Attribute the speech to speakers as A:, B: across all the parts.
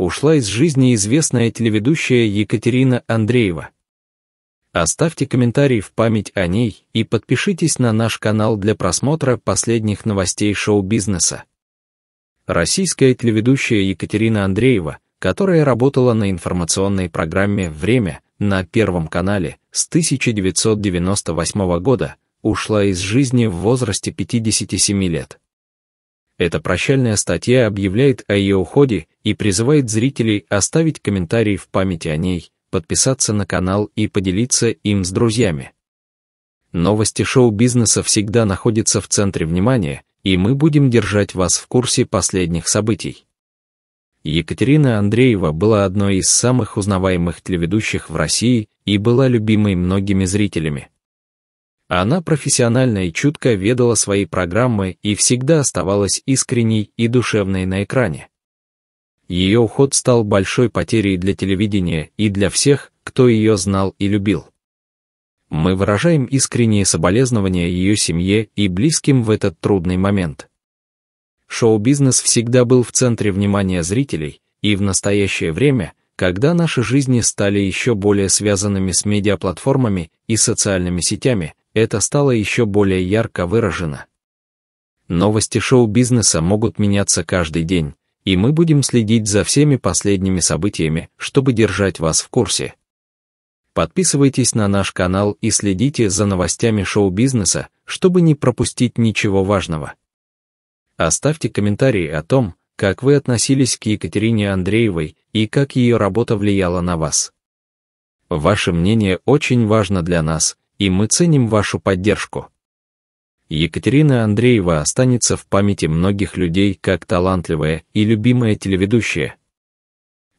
A: ушла из жизни известная телеведущая Екатерина Андреева. Оставьте комментарий в память о ней и подпишитесь на наш канал для просмотра последних новостей шоу-бизнеса. Российская телеведущая Екатерина Андреева, которая работала на информационной программе «Время» на Первом канале с 1998 года, ушла из жизни в возрасте 57 лет. Эта прощальная статья объявляет о ее уходе и призывает зрителей оставить комментарии в памяти о ней, подписаться на канал и поделиться им с друзьями. Новости шоу-бизнеса всегда находятся в центре внимания, и мы будем держать вас в курсе последних событий. Екатерина Андреева была одной из самых узнаваемых телеведущих в России и была любимой многими зрителями. Она профессионально и чутко ведала свои программы и всегда оставалась искренней и душевной на экране ее уход стал большой потерей для телевидения и для всех, кто ее знал и любил. Мы выражаем искренние соболезнования ее семье и близким в этот трудный момент. Шоу-бизнес всегда был в центре внимания зрителей, и в настоящее время, когда наши жизни стали еще более связанными с медиаплатформами и социальными сетями, это стало еще более ярко выражено. Новости шоу-бизнеса могут меняться каждый день, и мы будем следить за всеми последними событиями, чтобы держать вас в курсе. Подписывайтесь на наш канал и следите за новостями шоу-бизнеса, чтобы не пропустить ничего важного. Оставьте комментарии о том, как вы относились к Екатерине Андреевой и как ее работа влияла на вас. Ваше мнение очень важно для нас, и мы ценим вашу поддержку. Екатерина Андреева останется в памяти многих людей как талантливая и любимая телеведущая.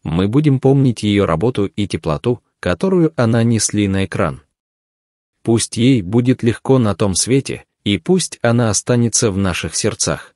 A: Мы будем помнить ее работу и теплоту, которую она несли на экран. Пусть ей будет легко на том свете, и пусть она останется в наших сердцах.